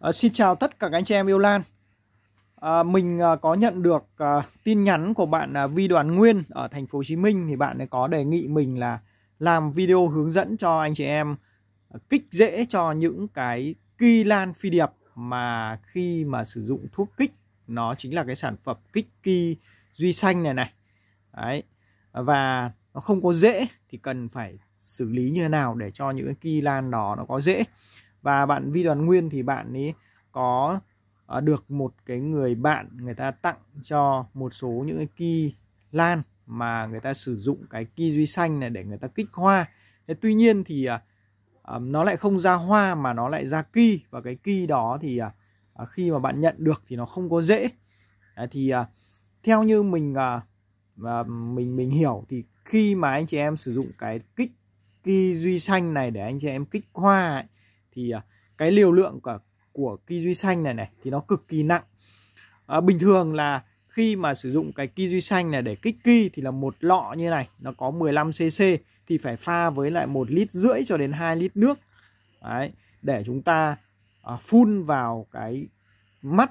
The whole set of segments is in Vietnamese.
À, xin chào tất cả các anh chị em yêu Lan à, Mình à, có nhận được à, tin nhắn của bạn à, Vi Đoàn Nguyên ở thành phố Hồ Chí Minh Thì bạn ấy có đề nghị mình là làm video hướng dẫn cho anh chị em à, kích dễ cho những cái kỳ lan phi điệp Mà khi mà sử dụng thuốc kích Nó chính là cái sản phẩm kích kỳ duy xanh này này Đấy Và nó không có dễ thì cần phải xử lý như thế nào để cho những cái kỳ lan đó nó có dễ và bạn Vi Đoàn Nguyên thì bạn ấy có ờ, được một cái người bạn người ta tặng cho một số những cái kỳ lan mà người ta sử dụng cái ki duy xanh này để người ta kích hoa thế tuy nhiên thì ờ, ờ, nó lại không ra hoa mà nó lại ra ki và cái ki đó thì khi mà bạn nhận được thì nó không có dễ thì theo như mình mình mình hiểu thì khi mà anh chị em sử dụng cái kích ki duy xanh này để anh chị em kích hoa ấy, thì à, cái liều lượng của, của kiwi xanh này này thì nó cực kỳ nặng à, bình thường là khi mà sử dụng cái kiwi xanh này để kích ki thì là một lọ như này nó có 15cc thì phải pha với lại một lít rưỡi cho đến 2 lít nước Đấy, để chúng ta à, phun vào cái mắt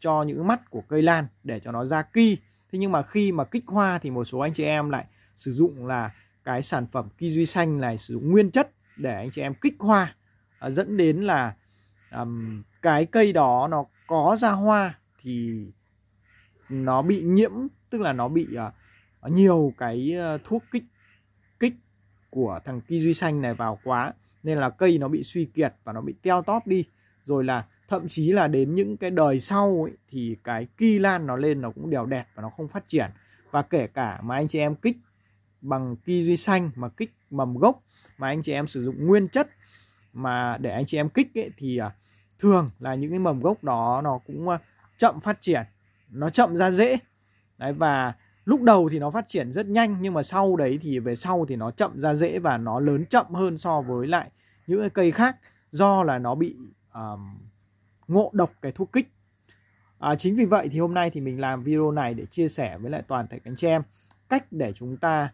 cho những mắt của cây lan để cho nó ra ki thế nhưng mà khi mà kích hoa thì một số anh chị em lại sử dụng là cái sản phẩm kiwi xanh này sử dụng nguyên chất để anh chị em kích hoa Ờ, dẫn đến là um, cái cây đó nó có ra hoa thì nó bị nhiễm tức là nó bị uh, nhiều cái ờ, thuốc kích kích của thằng ki duy xanh này vào quá nên là cây nó bị suy kiệt và nó bị teo tóp đi rồi là thậm chí là đến những cái đời sau ấy, thì cái ki lan nó lên nó cũng đều đẹp và nó không phát triển và kể cả mà anh chị em kích bằng ki duy xanh mà kích mầm gốc mà anh chị em sử dụng nguyên chất mà để anh chị em kích ấy, thì uh, thường là những cái mầm gốc đó nó cũng uh, chậm phát triển nó chậm ra dễ đấy và lúc đầu thì nó phát triển rất nhanh nhưng mà sau đấy thì về sau thì nó chậm ra dễ và nó lớn chậm hơn so với lại những cái cây khác do là nó bị uh, ngộ độc cái thuốc kích à, chính vì vậy thì hôm nay thì mình làm video này để chia sẻ với lại toàn thể anh chị em cách để chúng ta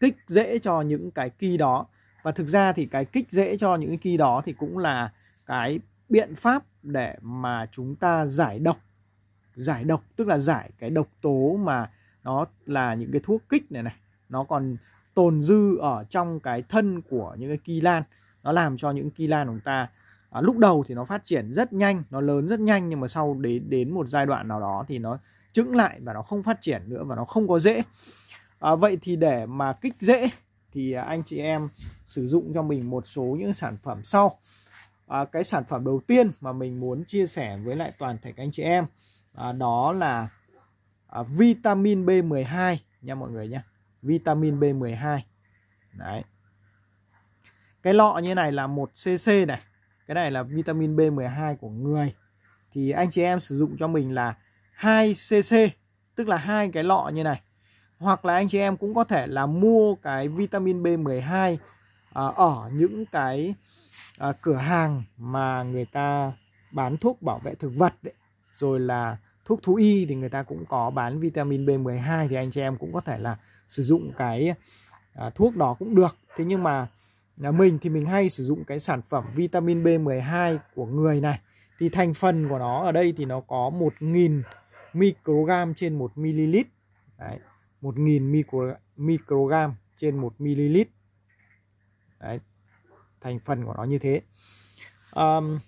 kích dễ cho những cái kỳ đó và thực ra thì cái kích dễ cho những cái key đó thì cũng là cái biện pháp để mà chúng ta giải độc giải độc tức là giải cái độc tố mà nó là những cái thuốc kích này này nó còn tồn dư ở trong cái thân của những cái kỳ lan nó làm cho những kỳ lan của chúng ta à, lúc đầu thì nó phát triển rất nhanh nó lớn rất nhanh nhưng mà sau đến đến một giai đoạn nào đó thì nó chững lại và nó không phát triển nữa và nó không có dễ à, vậy thì để mà kích dễ thì à, anh chị em sử dụng cho mình một số những sản phẩm sau à, cái sản phẩm đầu tiên mà mình muốn chia sẻ với lại toàn thể các anh chị em à, đó là à, vitamin B12 nha mọi người nhé vitamin B12 đấy cái lọ như này là 1 cc này cái này là vitamin B12 của người thì anh chị em sử dụng cho mình là 2 cc tức là hai cái lọ như này hoặc là anh chị em cũng có thể là mua cái vitamin B12 à, ở những cái à, cửa hàng mà người ta bán thuốc bảo vệ thực vật đấy. rồi là thuốc thú y thì người ta cũng có bán vitamin B12 thì anh chị em cũng có thể là sử dụng cái à, thuốc đó cũng được thế nhưng mà à, mình thì mình hay sử dụng cái sản phẩm vitamin B12 của người này thì thành phần của nó ở đây thì nó có 1.000 microgram trên 1 ml đấy 1.000 micro, microgram trên 1 ml Đấy, thành phần của nó như thế um,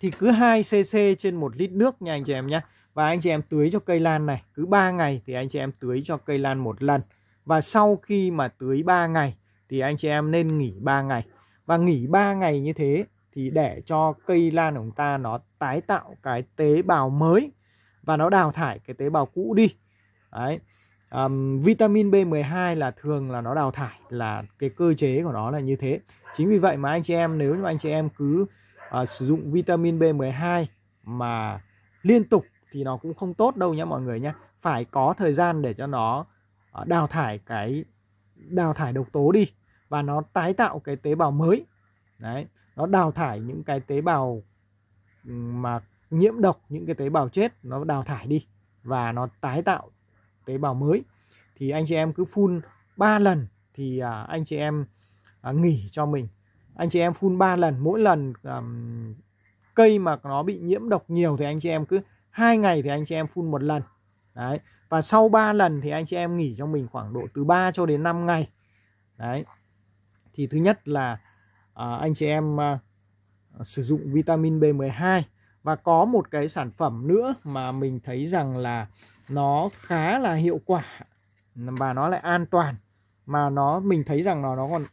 thì cứ 2 cc trên 1 lít nước nha anh chị em nhé và anh chị em tưới cho cây lan này cứ 3 ngày thì anh chị em tưới cho cây lan một lần và sau khi mà tưới 3 ngày thì anh chị em nên nghỉ 3 ngày và nghỉ 3 ngày như thế thì để cho cây lan của chúng ta nó tái tạo cái tế bào mới và nó đào thải cái tế bào cũ đi đấy um, vitamin B12 là thường là nó đào thải là cái cơ chế của nó là như thế chính vì vậy mà anh chị em nếu như anh chị em cứ uh, sử dụng vitamin B12 mà liên tục thì nó cũng không tốt đâu nhé mọi người nhé phải có thời gian để cho nó uh, đào thải cái đào thải độc tố đi và nó tái tạo cái tế bào mới đấy nó đào thải những cái tế bào mà nhiễm độc những cái tế bào chết nó đào thải đi và nó tái tạo tế bào mới thì anh chị em cứ phun 3 lần thì à, anh chị em à, nghỉ cho mình anh chị em phun 3 lần mỗi lần à, cây mà nó bị nhiễm độc nhiều thì anh chị em cứ hai ngày thì anh chị em phun một lần đấy và sau 3 lần thì anh chị em nghỉ cho mình khoảng độ từ 3 cho đến 5 ngày đấy thì thứ nhất là à, anh chị em à, sử dụng vitamin B12 và có một cái sản phẩm nữa mà mình thấy rằng là nó khá là hiệu quả và nó lại an toàn mà nó mình thấy rằng nó nó còn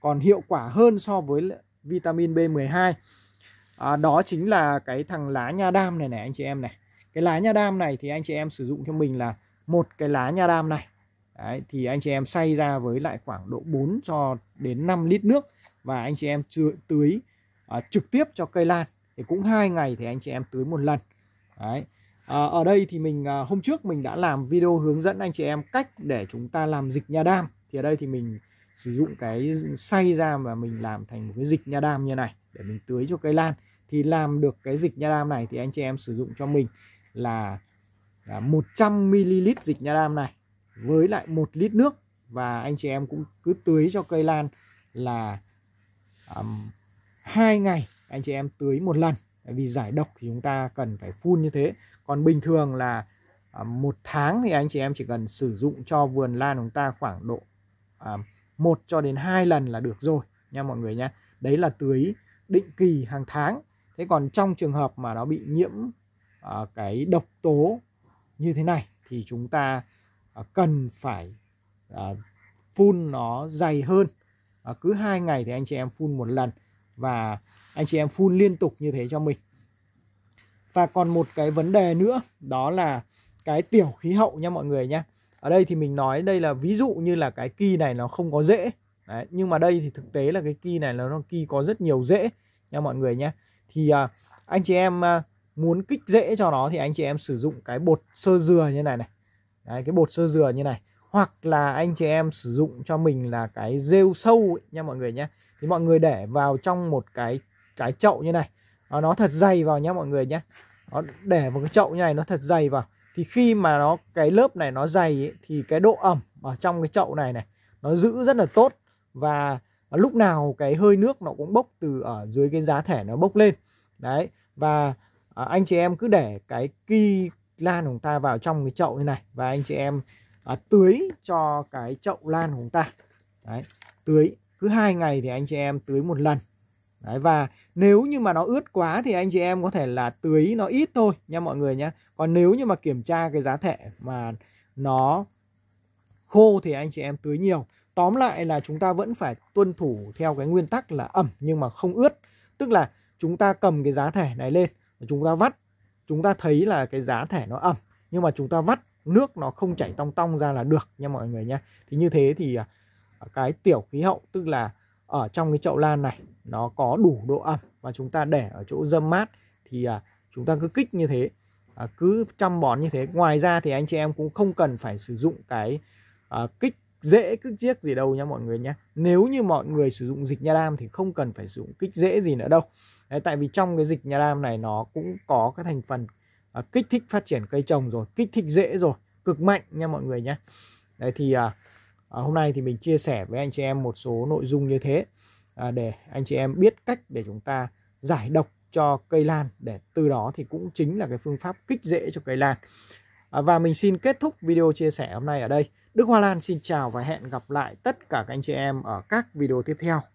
còn hiệu quả hơn so với vitamin B12 à, đó chính là cái thằng lá nha đam này này anh chị em này cái lá nha đam này thì anh chị em sử dụng cho mình là một cái lá nha đam này Đấy, thì anh chị em xay ra với lại khoảng độ 4 cho đến 5 lít nước và anh chị em tưới à, trực tiếp cho cây lan thì cũng hai ngày thì anh chị em tưới một lần Đấy. À, ở đây thì mình à, hôm trước mình đã làm video hướng dẫn anh chị em cách để chúng ta làm dịch nha đam. Thì ở đây thì mình sử dụng cái xay ra và mình làm thành một cái dịch nha đam như này để mình tưới cho cây lan. Thì làm được cái dịch nha đam này thì anh chị em sử dụng cho mình là, là 100ml dịch nha đam này với lại một lít nước và anh chị em cũng cứ tưới cho cây lan là um, 2 ngày anh chị em tưới một lần vì giải độc thì chúng ta cần phải phun như thế còn bình thường là à, một tháng thì anh chị em chỉ cần sử dụng cho vườn lan chúng ta khoảng độ à, một cho đến hai lần là được rồi nha mọi người nha đấy là tưới định kỳ hàng tháng thế còn trong trường hợp mà nó bị nhiễm à, cái độc tố như thế này thì chúng ta cần phải phun nó dày hơn cứ hai ngày thì anh chị em phun một lần và anh chị em phun liên tục như thế cho mình và còn một cái vấn đề nữa đó là cái tiểu khí hậu nha mọi người nhé ở đây thì mình nói đây là ví dụ như là cái kỳ này nó không có rễ Đấy, nhưng mà đây thì thực tế là cái kỳ này là nó kỳ có rất nhiều rễ nha mọi người nhé thì à, anh chị em à, muốn kích rễ cho nó thì anh chị em sử dụng cái bột sơ dừa như này này Đấy, cái bột sơ dừa như này hoặc là anh chị em sử dụng cho mình là cái rêu sâu ấy, nha mọi người nhé thì mọi người để vào trong một cái cái chậu như này nó, nó thật dày vào nhé mọi người nhé nó để một cái chậu như này nó thật dày vào thì khi mà nó cái lớp này nó dày ấy, thì cái độ ẩm ở trong cái chậu này này nó giữ rất là tốt và lúc nào cái hơi nước nó cũng bốc từ ở dưới cái giá thể nó bốc lên đấy và à, anh chị em cứ để cái kỳ lan của chúng ta vào trong cái chậu như này và anh chị em à, tưới cho cái chậu lan của chúng ta đấy tưới cứ hai ngày thì anh chị em tưới một lần Đấy, và nếu như mà nó ướt quá thì anh chị em có thể là tưới nó ít thôi nha mọi người nhé. Còn nếu như mà kiểm tra cái giá thể mà nó khô thì anh chị em tưới nhiều. Tóm lại là chúng ta vẫn phải tuân thủ theo cái nguyên tắc là ẩm nhưng mà không ướt. Tức là chúng ta cầm cái giá thể này lên, chúng ta vắt, chúng ta thấy là cái giá thể nó ẩm nhưng mà chúng ta vắt nước nó không chảy tong tong ra là được nha mọi người nhé. Thì như thế thì à, cái tiểu khí hậu tức là ở trong cái chậu lan này nó có đủ độ ẩm và chúng ta để ở chỗ dâm mát thì à, chúng ta cứ kích như thế à, cứ chăm bón như thế ngoài ra thì anh chị em cũng không cần phải sử dụng cái à, kích dễ kích chiếc gì đâu nha mọi người nhé nếu như mọi người sử dụng dịch nha đam thì không cần phải sử dụng kích dễ gì nữa đâu Đấy, tại vì trong cái dịch nha đam này nó cũng có cái thành phần à, kích thích phát triển cây trồng rồi kích thích dễ rồi cực mạnh nha mọi người nhé Đấy thì à, à, hôm nay thì mình chia sẻ với anh chị em một số nội dung như thế à, để anh chị em biết cách để chúng ta giải độc cho cây lan để từ đó thì cũng chính là cái phương pháp kích rễ cho cây lan à, và mình xin kết thúc video chia sẻ hôm nay ở đây Đức Hoa Lan xin chào và hẹn gặp lại tất cả các anh chị em ở các video tiếp theo